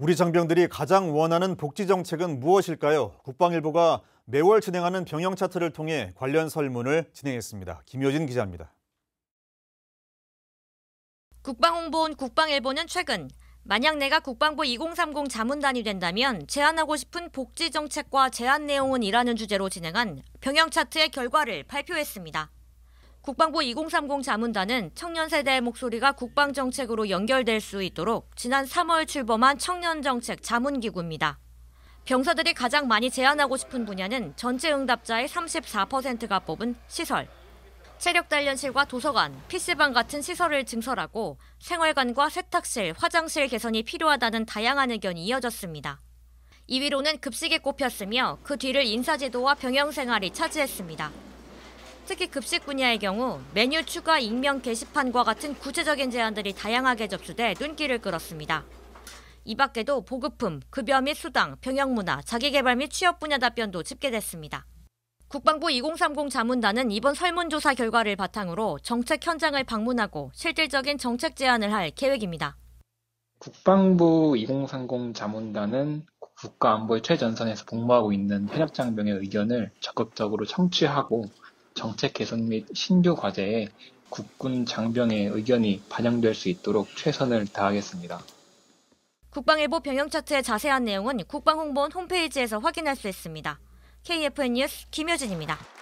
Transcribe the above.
우리 장병들이 가장 원하는 복지 정책은 무엇일까요? 국방일보가 매월 진행하는 병영 차트를 통해 관련 설문을 진행했습니다. 김효진 기자입니다. 국방홍보원 국방일보는 최근 만약 내가 국방부 2030 자문단이 된다면 제안하고 싶은 복지 정책과 제안 내용은 이라는 주제로 진행한 병영 차트의 결과를 발표했습니다. 국방부 2030 자문단은 청년 세대의 목소리가 국방 정책으로 연결될 수 있도록 지난 3월 출범한 청년 정책 자문 기구입니다. 병사들이 가장 많이 제안하고 싶은 분야는 전체 응답자의 34%가 뽑은 시설. 체력 단련실과 도서관, PC방 같은 시설을 증설하고 생활관과 세탁실, 화장실 개선이 필요하다는 다양한 의견이 이어졌습니다. 2위로는 급식이 꼽혔으며 그 뒤를 인사제도와 병영생활이 차지했습니다. 특히 급식 분야의 경우 메뉴 추가 익명 게시판과 같은 구체적인 제안들이 다양하게 접수돼 눈길을 끌었습니다. 이 밖에도 보급품, 급여 및 수당, 병역문화, 자기개발 및 취업 분야 답변도 집계됐습니다. 국방부 2030 자문단은 이번 설문조사 결과를 바탕으로 정책 현장을 방문하고 실질적인 정책 제안을 할 계획입니다. 국방부 2030 자문단은 국가안보의 최전선에서 복무하고 있는 현역 장병의 의견을 적극적으로 청취하고 정책 개선 및 신규 과제에 국군 장병의 의견이 반영될 수 있도록 최선을 다하겠습니다. 국방일보 병영 차트의 자세한 내용은 국방홍보원 홈페이지에서 확인할 수 있습니다. KFN 뉴스 김효진입니다.